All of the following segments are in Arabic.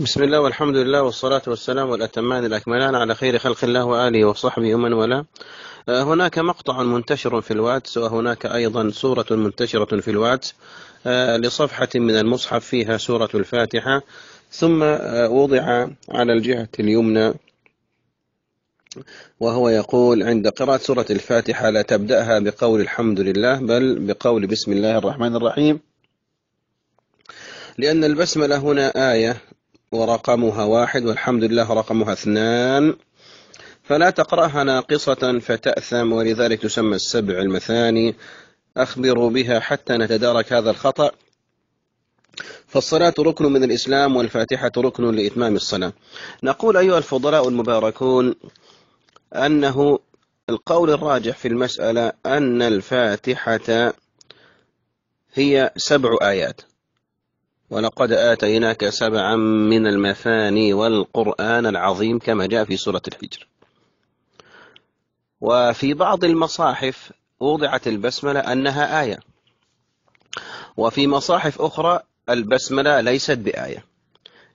بسم الله والحمد لله والصلاة والسلام والأتمان الأكملان على خير خلق الله وآله وصحبه ومن والاه آه، هناك مقطع منتشر في الواتس وهناك أيضا صورة منتشرة في الواتس آه، لصفحة من المصحف فيها سورة الفاتحة ثم آه، وضع على الجهة اليمنى وهو يقول عند قراءة سورة الفاتحة لا تبدأها بقول الحمد لله بل بقول بسم الله الرحمن الرحيم لأن البسملة هنا آية ورقمها واحد والحمد لله رقمها اثنان فلا تقرأها ناقصة فتأثم ولذلك تسمى السبع المثاني أخبروا بها حتى نتدارك هذا الخطأ فالصلاة ركن من الإسلام والفاتحة ركن لإتمام الصلاة نقول أيها الفضلاء المباركون أنه القول الراجح في المسألة أن الفاتحة هي سبع آيات ولقد آتيناك سبعا من المثاني والقرآن العظيم كما جاء في سورة الحجر وفي بعض المصاحف وضعت البسملة أنها آية وفي مصاحف أخرى البسملة ليست بآية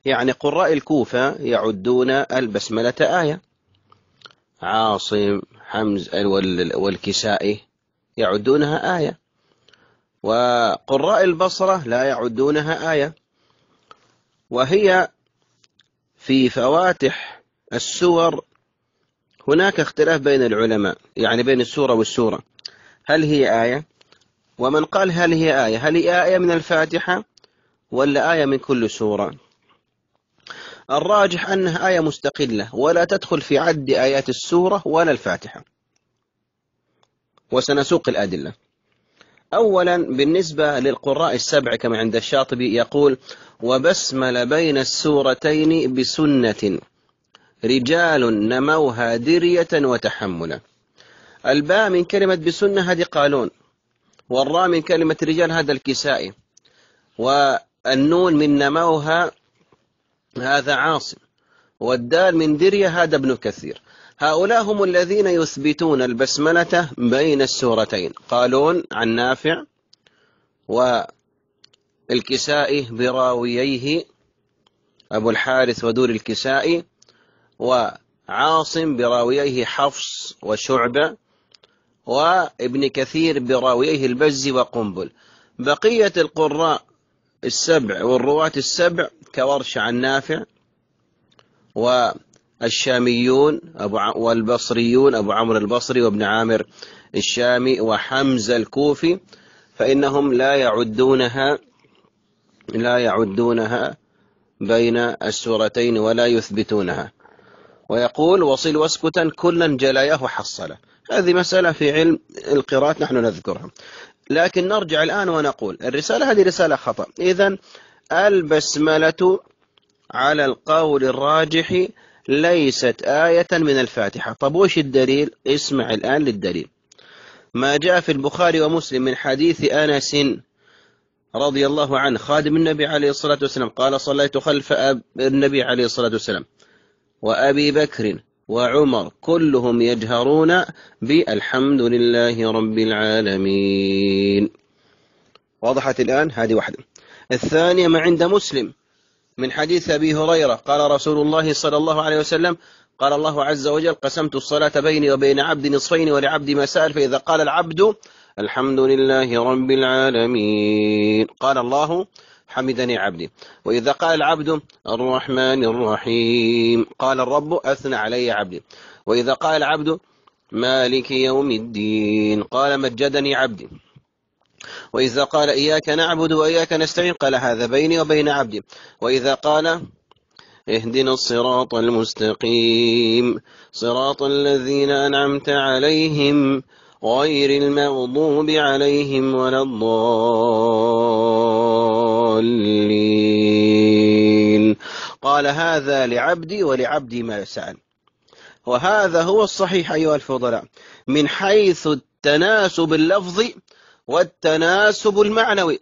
يعني قراء الكوفة يعدون البسملة آية عاصم حمز والكسائي يعدونها آية وقراء البصرة لا يعدونها آية وهي في فواتح السور هناك اختلاف بين العلماء يعني بين السورة والسورة هل هي آية ومن قال هل هي آية هل هي آية من الفاتحة ولا آية من كل سورة الراجح أنها آية مستقلة ولا تدخل في عد آيات السورة ولا الفاتحة وسنسوق الأدلة أولا بالنسبة للقراء السبع كما عند الشاطبي يقول وبسمل بين السورتين بسنة رجال نموها درية وتحملا الباء من كلمة بسنة هذه قالون والراء من كلمة رجال هذا الكسائي والنون من نموها هذا عاصم والدال من درية هذا ابن كثير هؤلاء هم الذين يثبتون البسملة بين السورتين قالون عن نافع والكسائي براوييه أبو الحارث ودور الكسائي وعاصم براوييه حفص وشعبة وابن كثير براوييه البزي وقنبل بقية القراء السبع والرواة السبع كورش عن نافع و الشاميون أبو والبصريون أبو عمرو البصري وابن عامر الشامي وحمزة الكوفي فإنهم لا يعدونها لا يعدونها بين السورتين ولا يثبتونها ويقول وصل واسكتا كلا جلاياه حصله هذه مسألة في علم القراءات نحن نذكرها لكن نرجع الآن ونقول الرسالة هذه رسالة خطأ إذا البسملة على القول الراجح ليست آية من الفاتحة طب وش الدليل اسمع الآن للدليل ما جاء في البخاري ومسلم من حديث أنس رضي الله عنه خادم النبي عليه الصلاة والسلام قال صليت خلف أب النبي عليه الصلاة والسلام وأبي بكر وعمر كلهم يجهرون بالحمد لله رب العالمين وضحت الآن هذه واحدة الثانية ما عند مسلم من حديث أبي هريرة قال رسول الله صلى الله عليه وسلم قال الله عز وجل قسمت الصلاة بيني وبين عبد نصفين ولعبد ما سأل فإذا قال العبد الحمد لله رب العالمين قال الله حمدني عبدي وإذا قال العبد الرحمن الرحيم قال الرب أثنى علي عبدي وإذا قال العبد مالك يوم الدين قال مجدني عبدي وإذا قال إياك نعبد وإياك نستعين قال هذا بيني وبين عبدي وإذا قال اهدنا الصراط المستقيم صراط الذين أنعمت عليهم غير المغضوب عليهم ولا الضالين قال هذا لعبدي ولعبدي ما سأل وهذا هو الصحيح أيها الفضلاء من حيث التناسب اللفظي والتناسب المعنوي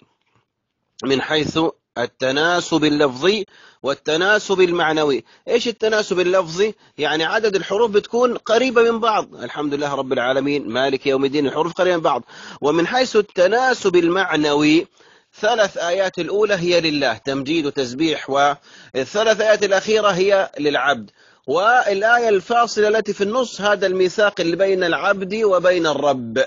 من حيث التناسب اللفظي والتناسب المعنوي ايش التناسب اللفظي يعني عدد الحروف بتكون قريبة من بعض الحمد لله رب العالمين مالك يوم الدين الحروف قريبة من بعض ومن حيث التناسب المعنوي ثلاث آيات الأولى هي لله تمجيد وتسبيح والثلاث آيات الأخيرة هي للعبد والآية الفاصلة التي في النص هذا الميثاق اللي بين العبد وبين الرب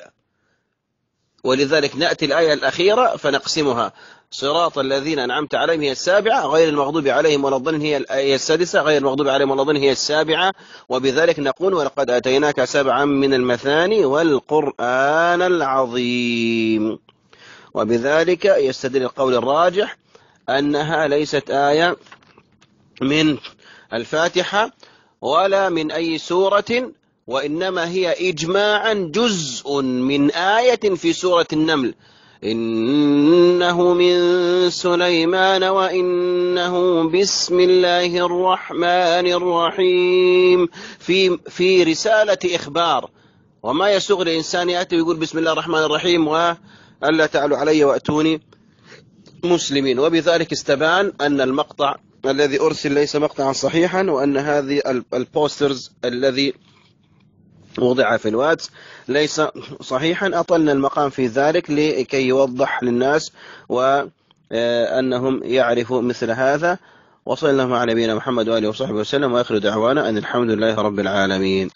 ولذلك نأتي الآية الأخيرة فنقسمها صراط الذين أنعمت عليهم هي السابعة غير المغضوب عليهم ولا الظن هي الايه السادسة غير المغضوب عليهم ولا الظن هي السابعة وبذلك نقول ولقد أتيناك سبعا من المثاني والقرآن العظيم وبذلك يستدل القول الراجح أنها ليست آية من الفاتحة ولا من أي سورة وإنما هي إجماعا جزء من آية في سورة النمل إنه من سليمان وإنه بسم الله الرحمن الرحيم في, في رسالة إخبار وما يسوغ الإنسان يأتي ويقول بسم الله الرحمن الرحيم وألا تعلوا علي وأتوني مسلمين وبذلك استبان أن المقطع الذي أرسل ليس مقطعا صحيحا وأن هذه البوسترز الذي وضع في الواتس ليس صحيحا أطلنا المقام في ذلك لكي يوضح للناس وأنهم يعرفوا مثل هذا وصلنا مع نبينا محمد وآله وصحبه وسلم وآخر دعوانا أن الحمد لله رب العالمين